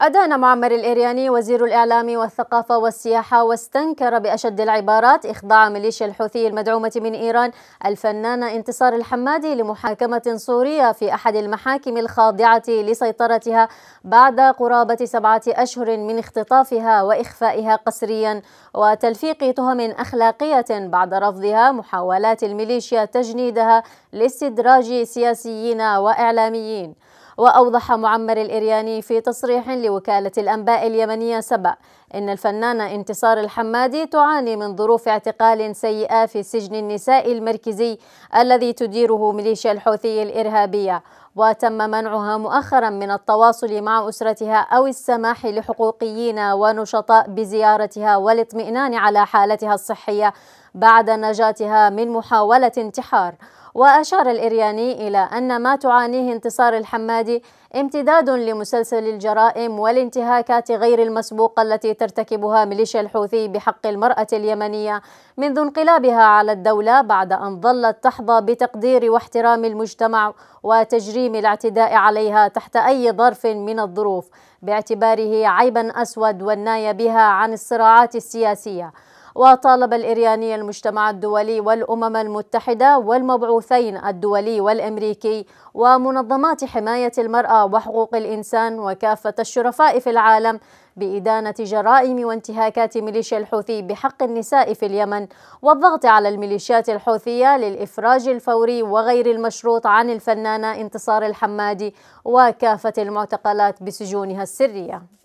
أدان معمر الإرياني وزير الإعلام والثقافة والسياحة واستنكر بأشد العبارات إخضاع ميليشيا الحوثي المدعومة من إيران الفنانة انتصار الحمادي لمحاكمة صورية في أحد المحاكم الخاضعة لسيطرتها بعد قرابة سبعة أشهر من اختطافها وإخفائها قسريا وتلفيق تهم أخلاقية بعد رفضها محاولات الميليشيا تجنيدها لاستدراج سياسيين وإعلاميين وأوضح معمر الإرياني في تصريح لوكالة الأنباء اليمنية سبأ إن الفنانة انتصار الحمادي تعاني من ظروف اعتقال سيئة في سجن النساء المركزي الذي تديره ميليشيا الحوثي الإرهابية وتم منعها مؤخرا من التواصل مع أسرتها أو السماح لحقوقيين ونشطاء بزيارتها والاطمئنان على حالتها الصحية بعد نجاتها من محاولة انتحار وأشار الإرياني إلى أن ما تعانيه انتصار الحمادي امتداد لمسلسل الجرائم والانتهاكات غير المسبوقة التي ترتكبها ميليشيا الحوثي بحق المرأة اليمنية منذ انقلابها على الدولة بعد أن ظلت تحظى بتقدير واحترام المجتمع وتجريم الاعتداء عليها تحت أي ظرف من الظروف باعتباره عيبا أسود والناية بها عن الصراعات السياسية وطالب الإرياني المجتمع الدولي والأمم المتحدة والمبعوثين الدولي والأمريكي ومنظمات حماية المرأة وحقوق الإنسان وكافة الشرفاء في العالم بإدانة جرائم وانتهاكات ميليشيا الحوثي بحق النساء في اليمن والضغط على الميليشيات الحوثية للإفراج الفوري وغير المشروط عن الفنانة انتصار الحمادي وكافة المعتقلات بسجونها السرية